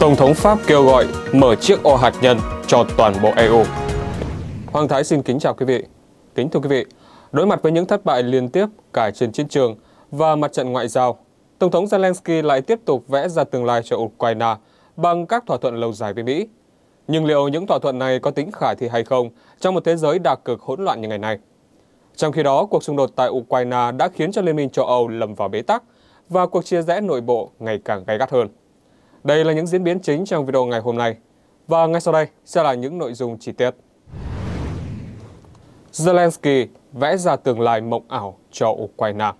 Tổng thống Pháp kêu gọi mở chiếc ô hạt nhân cho toàn bộ EU. Hoàng Thái xin kính chào quý vị. Kính thưa quý vị, đối mặt với những thất bại liên tiếp cả trên chiến trường và mặt trận ngoại giao, Tổng thống Zelensky lại tiếp tục vẽ ra tương lai cho Ukraine bằng các thỏa thuận lâu dài với Mỹ. Nhưng liệu những thỏa thuận này có tính khả thi hay không trong một thế giới đặc cực hỗn loạn như ngày nay? Trong khi đó, cuộc xung đột tại Ukraine đã khiến cho Liên minh châu Âu lầm vào bế tắc và cuộc chia rẽ nội bộ ngày càng gay gắt hơn. Đây là những diễn biến chính trong video ngày hôm nay. Và ngay sau đây sẽ là những nội dung chi tiết. Zelensky vẽ ra tương lai mộng ảo cho Ukraine.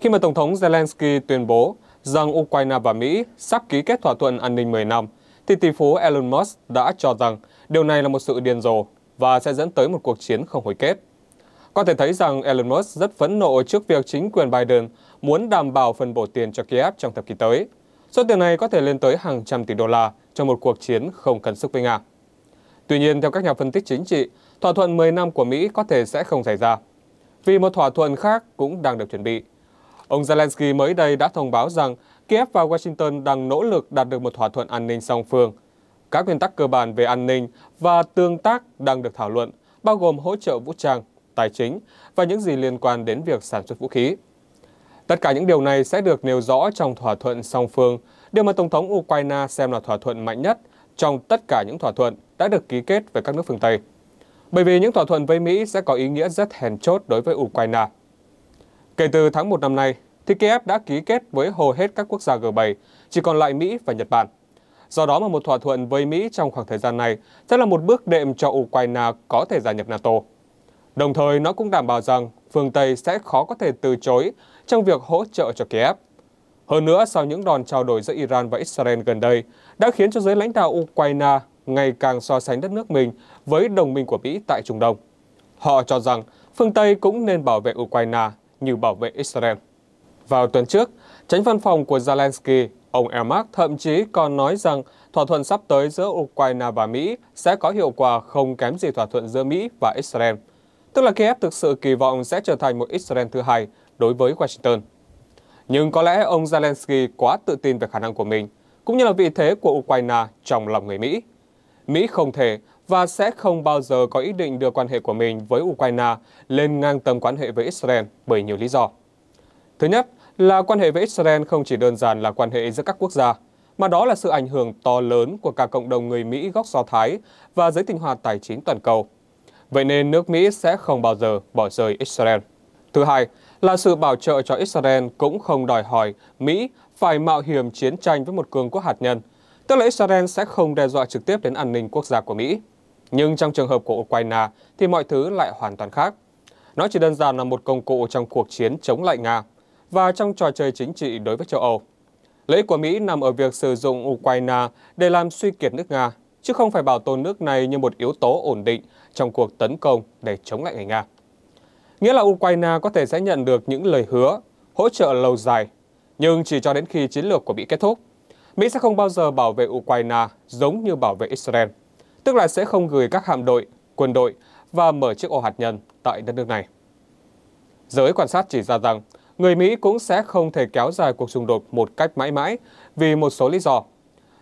Khi mà Tổng thống Zelensky tuyên bố rằng Ukraine và Mỹ sắp ký kết thỏa thuận an ninh 10 năm, thì tỷ phú Elon Musk đã cho rằng điều này là một sự điên rồ và sẽ dẫn tới một cuộc chiến không hồi kết. Có thể thấy rằng Elon Musk rất phẫn nộ trước việc chính quyền Biden muốn đảm bảo phân bổ tiền cho Kiev trong thập kỷ tới. Số tiền này có thể lên tới hàng trăm tỷ đô la cho một cuộc chiến không cần sức với Nga. Tuy nhiên, theo các nhà phân tích chính trị, thỏa thuận 10 năm của Mỹ có thể sẽ không xảy ra, vì một thỏa thuận khác cũng đang được chuẩn bị. Ông Zelensky mới đây đã thông báo rằng Kiev và Washington đang nỗ lực đạt được một thỏa thuận an ninh song phương. Các nguyên tắc cơ bản về an ninh và tương tác đang được thảo luận, bao gồm hỗ trợ vũ trang, tài chính và những gì liên quan đến việc sản xuất vũ khí. Tất cả những điều này sẽ được nêu rõ trong thỏa thuận song phương, điều mà Tổng thống Ukraine xem là thỏa thuận mạnh nhất trong tất cả những thỏa thuận đã được ký kết với các nước phương Tây. Bởi vì những thỏa thuận với Mỹ sẽ có ý nghĩa rất hèn chốt đối với Ukraine. Kể từ tháng 1 năm nay, thì Kiev đã ký kết với hầu hết các quốc gia G7, chỉ còn lại Mỹ và Nhật Bản. Do đó mà một thỏa thuận với Mỹ trong khoảng thời gian này sẽ là một bước đệm cho Ukraine có thể gia nhập NATO. Đồng thời, nó cũng đảm bảo rằng phương Tây sẽ khó có thể từ chối trong việc hỗ trợ cho Kiev. Hơn nữa, sau những đòn trao đổi giữa Iran và Israel gần đây, đã khiến cho giới lãnh đạo Ukraine ngày càng so sánh đất nước mình với đồng minh của Mỹ tại Trung Đông. Họ cho rằng phương Tây cũng nên bảo vệ Ukraine như bảo vệ Israel. Vào tuần trước, tránh văn phòng của Zelensky, ông Ermak thậm chí còn nói rằng thỏa thuận sắp tới giữa Ukraine và Mỹ sẽ có hiệu quả không kém gì thỏa thuận giữa Mỹ và Israel. Tức là Kiev thực sự kỳ vọng sẽ trở thành một Israel thứ hai đối với Washington. Nhưng có lẽ ông Zelensky quá tự tin về khả năng của mình, cũng như là vị thế của Ukraine trong lòng người Mỹ. Mỹ không thể và sẽ không bao giờ có ý định đưa quan hệ của mình với Ukraine lên ngang tầm quan hệ với Israel bởi nhiều lý do. Thứ nhất là quan hệ với Israel không chỉ đơn giản là quan hệ giữa các quốc gia, mà đó là sự ảnh hưởng to lớn của cả cộng đồng người Mỹ gốc Do Thái và giới tinh hoa tài chính toàn cầu. Vậy nên nước Mỹ sẽ không bao giờ bỏ rơi Israel. Thứ hai là sự bảo trợ cho Israel cũng không đòi hỏi Mỹ phải mạo hiểm chiến tranh với một cường quốc hạt nhân, tức là Israel sẽ không đe dọa trực tiếp đến an ninh quốc gia của Mỹ. Nhưng trong trường hợp của Ukraine thì mọi thứ lại hoàn toàn khác. Nó chỉ đơn giản là một công cụ trong cuộc chiến chống lại Nga và trong trò chơi chính trị đối với châu Âu. Lợi ích của Mỹ nằm ở việc sử dụng Ukraine để làm suy kiệt nước Nga, chứ không phải bảo tồn nước này như một yếu tố ổn định trong cuộc tấn công để chống lại người Nga nghĩa là Ukraine có thể sẽ nhận được những lời hứa hỗ trợ lâu dài, nhưng chỉ cho đến khi chiến lược của Mỹ kết thúc. Mỹ sẽ không bao giờ bảo vệ Ukraine giống như bảo vệ Israel, tức là sẽ không gửi các hạm đội, quân đội và mở chiếc ô hạt nhân tại đất nước này. Giới quan sát chỉ ra rằng, người Mỹ cũng sẽ không thể kéo dài cuộc xung đột một cách mãi mãi vì một số lý do.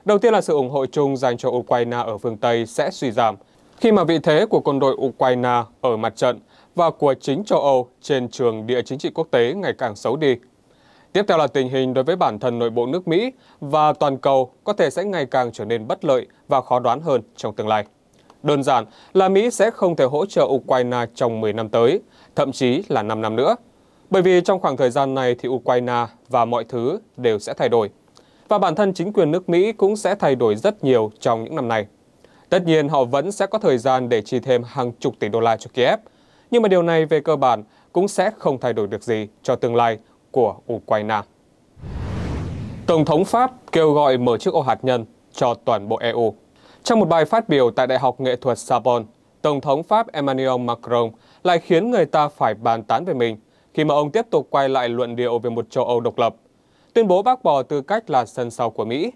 Đầu tiên là sự ủng hộ chung dành cho Ukraine ở phương Tây sẽ suy giảm, khi mà vị thế của quân đội Ukraine ở mặt trận và của chính châu Âu trên trường địa chính trị quốc tế ngày càng xấu đi. Tiếp theo là tình hình đối với bản thân nội bộ nước Mỹ và toàn cầu có thể sẽ ngày càng trở nên bất lợi và khó đoán hơn trong tương lai. Đơn giản là Mỹ sẽ không thể hỗ trợ Ukraine trong 10 năm tới, thậm chí là 5 năm nữa. Bởi vì trong khoảng thời gian này thì Ukraine và mọi thứ đều sẽ thay đổi. Và bản thân chính quyền nước Mỹ cũng sẽ thay đổi rất nhiều trong những năm này. Tất nhiên họ vẫn sẽ có thời gian để chi thêm hàng chục tỷ đô la cho Kiev – nhưng mà điều này về cơ bản cũng sẽ không thay đổi được gì cho tương lai của Ukraine. Tổng thống Pháp kêu gọi mở chiếc ô hạt nhân cho toàn bộ EU. Trong một bài phát biểu tại Đại học Nghệ thuật Sabon, Tổng thống Pháp Emmanuel Macron lại khiến người ta phải bàn tán về mình khi mà ông tiếp tục quay lại luận điệu về một châu Âu độc lập, tuyên bố bác bỏ tư cách là sân sau của Mỹ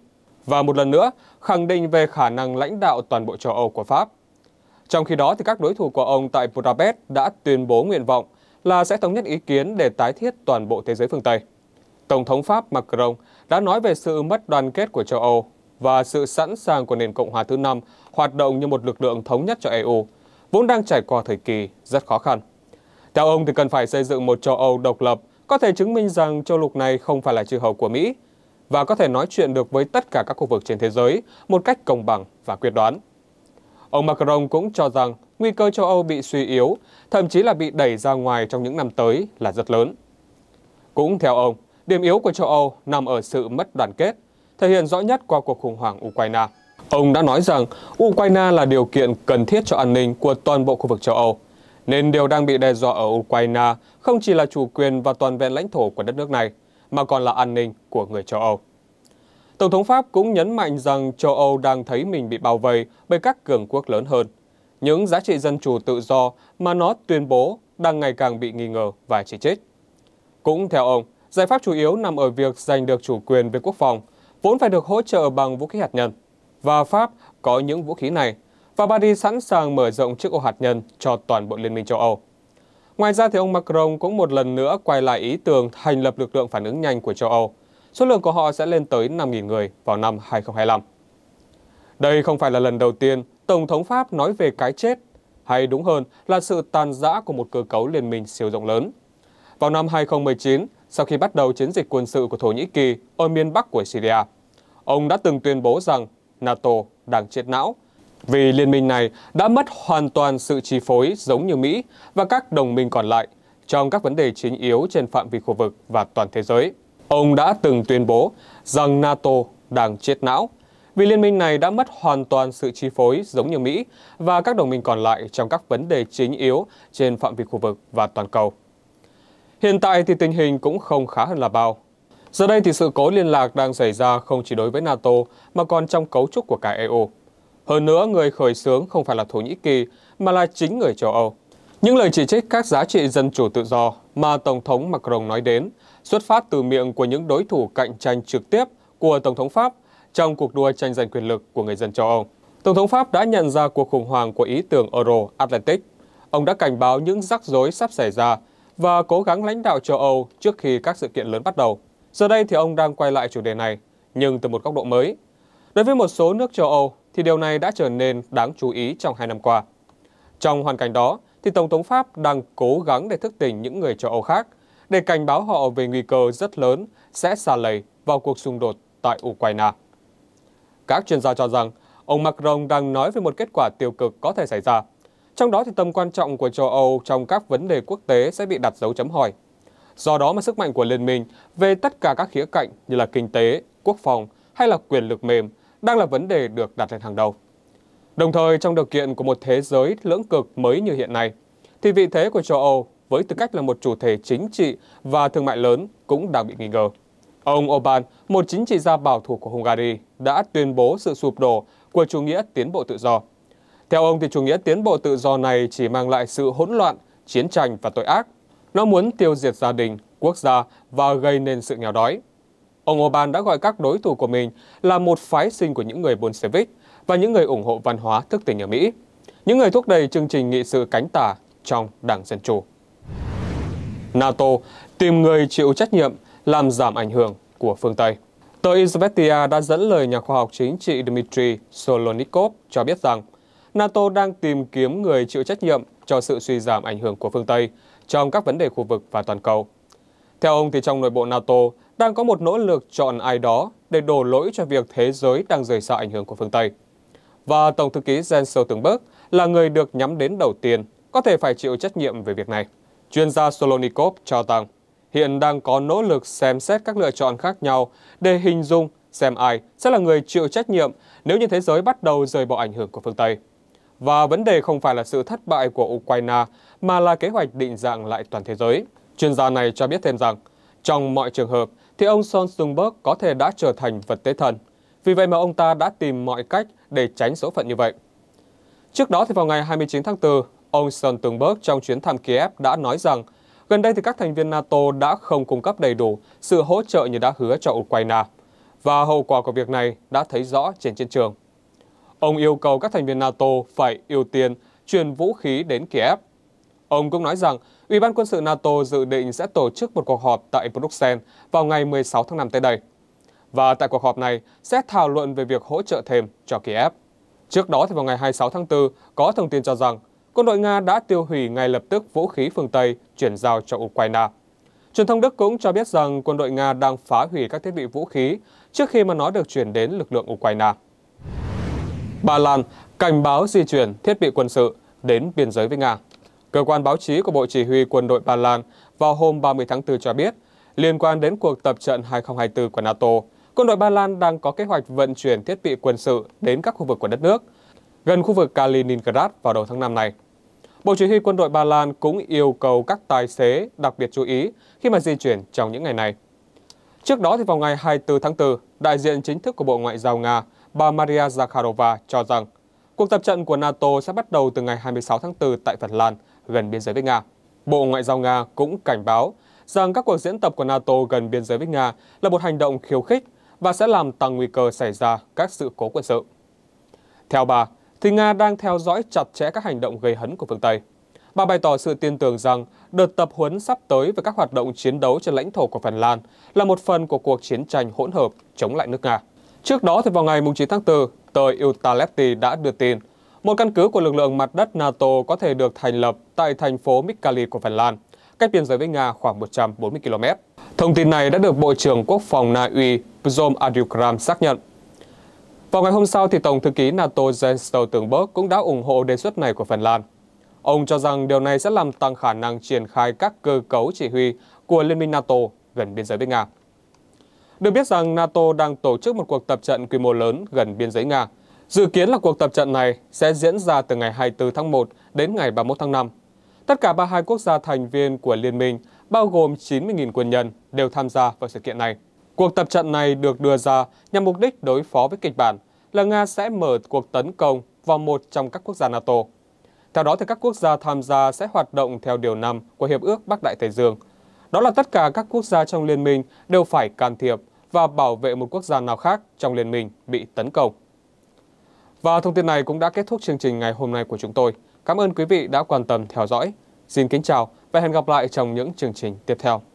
và một lần nữa khẳng định về khả năng lãnh đạo toàn bộ châu Âu của Pháp. Trong khi đó, thì các đối thủ của ông tại Budapest đã tuyên bố nguyện vọng là sẽ thống nhất ý kiến để tái thiết toàn bộ thế giới phương Tây. Tổng thống Pháp Macron đã nói về sự mất đoàn kết của châu Âu và sự sẵn sàng của nền Cộng hòa thứ năm hoạt động như một lực lượng thống nhất cho EU, vốn đang trải qua thời kỳ rất khó khăn. Theo ông thì cần phải xây dựng một châu Âu độc lập, có thể chứng minh rằng châu lục này không phải là chư hầu của Mỹ và có thể nói chuyện được với tất cả các khu vực trên thế giới một cách công bằng và quyết đoán. Ông Macron cũng cho rằng nguy cơ châu Âu bị suy yếu, thậm chí là bị đẩy ra ngoài trong những năm tới là rất lớn. Cũng theo ông, điểm yếu của châu Âu nằm ở sự mất đoàn kết, thể hiện rõ nhất qua cuộc khủng hoảng Ukraine. Ông đã nói rằng Ukraine là điều kiện cần thiết cho an ninh của toàn bộ khu vực châu Âu, nên điều đang bị đe dọa ở Ukraine không chỉ là chủ quyền và toàn vẹn lãnh thổ của đất nước này, mà còn là an ninh của người châu Âu. Tổng thống Pháp cũng nhấn mạnh rằng châu Âu đang thấy mình bị bao vây bởi các cường quốc lớn hơn. Những giá trị dân chủ tự do mà nó tuyên bố đang ngày càng bị nghi ngờ và chỉ trích. Cũng theo ông, giải pháp chủ yếu nằm ở việc giành được chủ quyền về quốc phòng, vốn phải được hỗ trợ bằng vũ khí hạt nhân. Và Pháp có những vũ khí này, và Paris sẵn sàng mở rộng chiếc ô hạt nhân cho toàn bộ Liên minh châu Âu. Ngoài ra thì ông Macron cũng một lần nữa quay lại ý tưởng thành lập lực lượng phản ứng nhanh của châu Âu, Số lượng của họ sẽ lên tới 5.000 người vào năm 2025. Đây không phải là lần đầu tiên Tổng thống Pháp nói về cái chết, hay đúng hơn là sự tàn giã của một cơ cấu liên minh siêu rộng lớn. Vào năm 2019, sau khi bắt đầu chiến dịch quân sự của Thổ Nhĩ Kỳ ở miền Bắc của Syria, ông đã từng tuyên bố rằng NATO đang chết não vì liên minh này đã mất hoàn toàn sự chi phối giống như Mỹ và các đồng minh còn lại trong các vấn đề chính yếu trên phạm vi khu vực và toàn thế giới. Ông đã từng tuyên bố rằng NATO đang chết não vì liên minh này đã mất hoàn toàn sự chi phối giống như Mỹ và các đồng minh còn lại trong các vấn đề chính yếu trên phạm vi khu vực và toàn cầu. Hiện tại thì tình hình cũng không khá hơn là bao. Giờ đây thì sự cố liên lạc đang xảy ra không chỉ đối với NATO mà còn trong cấu trúc của cả EU. Hơn nữa, người khởi xướng không phải là Thổ Nhĩ Kỳ mà là chính người châu Âu. Những lời chỉ trích các giá trị dân chủ tự do mà Tổng thống Macron nói đến, xuất phát từ miệng của những đối thủ cạnh tranh trực tiếp của Tổng thống Pháp trong cuộc đua tranh giành quyền lực của người dân châu Âu. Tổng thống Pháp đã nhận ra cuộc khủng hoảng của ý tưởng Euro-Atlantic. Ông đã cảnh báo những rắc rối sắp xảy ra và cố gắng lãnh đạo châu Âu trước khi các sự kiện lớn bắt đầu. Giờ đây thì ông đang quay lại chủ đề này, nhưng từ một góc độ mới. Đối với một số nước châu Âu thì điều này đã trở nên đáng chú ý trong hai năm qua. Trong hoàn cảnh đó, thì Tổng thống Pháp đang cố gắng để thức tỉnh những người châu Âu khác, để cảnh báo họ về nguy cơ rất lớn sẽ xa lầy vào cuộc xung đột tại Ukraine. Các chuyên gia cho rằng, ông Macron đang nói về một kết quả tiêu cực có thể xảy ra. Trong đó thì tầm quan trọng của châu Âu trong các vấn đề quốc tế sẽ bị đặt dấu chấm hỏi. Do đó mà sức mạnh của liên minh về tất cả các khía cạnh như là kinh tế, quốc phòng hay là quyền lực mềm đang là vấn đề được đặt lên hàng đầu. Đồng thời, trong điều kiện của một thế giới lưỡng cực mới như hiện nay, thì vị thế của châu Âu với tư cách là một chủ thể chính trị và thương mại lớn cũng đang bị nghi ngờ. Ông Orbán, một chính trị gia bảo thủ của Hungary, đã tuyên bố sự sụp đổ của chủ nghĩa tiến bộ tự do. Theo ông thì chủ nghĩa tiến bộ tự do này chỉ mang lại sự hỗn loạn, chiến tranh và tội ác. Nó muốn tiêu diệt gia đình, quốc gia và gây nên sự nghèo đói. Ông Orbán đã gọi các đối thủ của mình là một phái sinh của những người Bolshevik và những người ủng hộ văn hóa thức tỉnh ở Mỹ, những người thúc đẩy chương trình nghị sự cánh tả trong Đảng Dân Chủ. NATO tìm người chịu trách nhiệm làm giảm ảnh hưởng của phương Tây. Tờ Izvestia đã dẫn lời nhà khoa học chính trị Dmitry Solonikov cho biết rằng NATO đang tìm kiếm người chịu trách nhiệm cho sự suy giảm ảnh hưởng của phương Tây trong các vấn đề khu vực và toàn cầu. Theo ông thì trong nội bộ NATO đang có một nỗ lực chọn ai đó để đổ lỗi cho việc thế giới đang rời xa ảnh hưởng của phương Tây và Tổng thư ký Jens Stoltenberg là người được nhắm đến đầu tiên có thể phải chịu trách nhiệm về việc này. Chuyên gia Solonikov cho rằng hiện đang có nỗ lực xem xét các lựa chọn khác nhau để hình dung xem ai sẽ là người chịu trách nhiệm nếu như thế giới bắt đầu rời bỏ ảnh hưởng của phương Tây. Và vấn đề không phải là sự thất bại của Ukraine mà là kế hoạch định dạng lại toàn thế giới. Chuyên gia này cho biết thêm rằng, trong mọi trường hợp thì ông Stoltenberg có thể đã trở thành vật tế thần vì vậy mà ông ta đã tìm mọi cách để tránh số phận như vậy. Trước đó thì vào ngày 29 tháng 4, ông Stoltenberg trong chuyến thăm Kiev đã nói rằng gần đây thì các thành viên NATO đã không cung cấp đầy đủ sự hỗ trợ như đã hứa cho Ukraine và hậu quả của việc này đã thấy rõ trên chiến trường. Ông yêu cầu các thành viên NATO phải ưu tiên truyền vũ khí đến Kiev. Ông cũng nói rằng Ủy ban quân sự NATO dự định sẽ tổ chức một cuộc họp tại Bruxelles vào ngày 16 tháng 5 tới đây và tại cuộc họp này sẽ thảo luận về việc hỗ trợ thêm cho Kiev. Trước đó thì vào ngày 26 tháng 4, có thông tin cho rằng quân đội Nga đã tiêu hủy ngay lập tức vũ khí phương Tây chuyển giao cho Ukraine. Truyền thông Đức cũng cho biết rằng quân đội Nga đang phá hủy các thiết bị vũ khí trước khi mà nó được chuyển đến lực lượng Ukraine. Ba Lan cảnh báo di chuyển thiết bị quân sự đến biên giới với Nga. Cơ quan báo chí của Bộ Chỉ huy Quân đội Ba Lan vào hôm 30 tháng 4 cho biết, liên quan đến cuộc tập trận 2024 của NATO, quân đội Ba Lan đang có kế hoạch vận chuyển thiết bị quân sự đến các khu vực của đất nước, gần khu vực Kaliningrad vào đầu tháng 5 này. Bộ Chỉ huy quân đội Ba Lan cũng yêu cầu các tài xế đặc biệt chú ý khi mà di chuyển trong những ngày này. Trước đó thì vào ngày 24 tháng 4, đại diện chính thức của Bộ Ngoại giao Nga, bà Maria Zakharova cho rằng cuộc tập trận của NATO sẽ bắt đầu từ ngày 26 tháng 4 tại Phần Lan, gần biên giới với Nga. Bộ Ngoại giao Nga cũng cảnh báo rằng các cuộc diễn tập của NATO gần biên giới với Nga là một hành động khiêu khích và sẽ làm tăng nguy cơ xảy ra các sự cố quân sự. Theo bà, thì Nga đang theo dõi chặt chẽ các hành động gây hấn của phương Tây. Bà bày tỏ sự tin tưởng rằng đợt tập huấn sắp tới về các hoạt động chiến đấu trên lãnh thổ của Phần Lan là một phần của cuộc chiến tranh hỗn hợp chống lại nước Nga. Trước đó thì vào ngày 9 tháng 4, tờ Iltalefti đã đưa tin một căn cứ của lực lượng mặt đất NATO có thể được thành lập tại thành phố Mikkali của Phần Lan – cách biên giới với Nga khoảng 140 km. Thông tin này đã được Bộ trưởng Quốc phòng Na Uy Pzom Adukram xác nhận. Vào ngày hôm sau, thì Tổng thư ký NATO Jens Stoltenberg cũng đã ủng hộ đề xuất này của Phần Lan. Ông cho rằng điều này sẽ làm tăng khả năng triển khai các cơ cấu chỉ huy của Liên minh NATO gần biên giới với Nga. Được biết rằng NATO đang tổ chức một cuộc tập trận quy mô lớn gần biên giới Nga. Dự kiến là cuộc tập trận này sẽ diễn ra từ ngày 24 tháng 1 đến ngày 31 tháng 5 Tất cả 32 quốc gia thành viên của Liên minh, bao gồm 90.000 quân nhân, đều tham gia vào sự kiện này. Cuộc tập trận này được đưa ra nhằm mục đích đối phó với kịch bản là Nga sẽ mở cuộc tấn công vào một trong các quốc gia NATO. Theo đó, thì các quốc gia tham gia sẽ hoạt động theo Điều 5 của Hiệp ước Bắc Đại Tây Dương. Đó là tất cả các quốc gia trong liên minh đều phải can thiệp và bảo vệ một quốc gia nào khác trong liên minh bị tấn công. Và thông tin này cũng đã kết thúc chương trình ngày hôm nay của chúng tôi. Cảm ơn quý vị đã quan tâm theo dõi. Xin kính chào và hẹn gặp lại trong những chương trình tiếp theo.